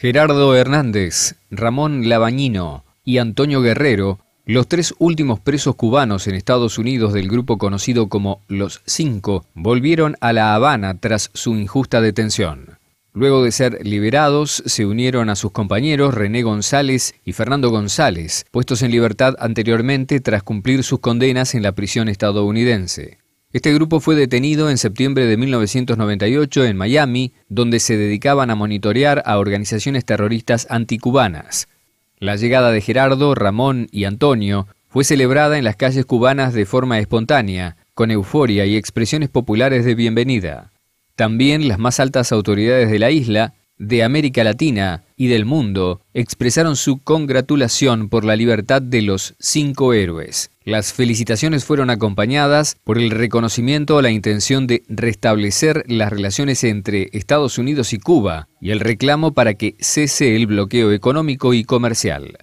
Gerardo Hernández, Ramón Labañino y Antonio Guerrero, los tres últimos presos cubanos en Estados Unidos del grupo conocido como Los Cinco, volvieron a La Habana tras su injusta detención. Luego de ser liberados, se unieron a sus compañeros René González y Fernando González, puestos en libertad anteriormente tras cumplir sus condenas en la prisión estadounidense. Este grupo fue detenido en septiembre de 1998 en Miami, donde se dedicaban a monitorear a organizaciones terroristas anticubanas. La llegada de Gerardo, Ramón y Antonio fue celebrada en las calles cubanas de forma espontánea, con euforia y expresiones populares de bienvenida. También las más altas autoridades de la isla de América Latina y del mundo expresaron su congratulación por la libertad de los cinco héroes. Las felicitaciones fueron acompañadas por el reconocimiento a la intención de restablecer las relaciones entre Estados Unidos y Cuba y el reclamo para que cese el bloqueo económico y comercial.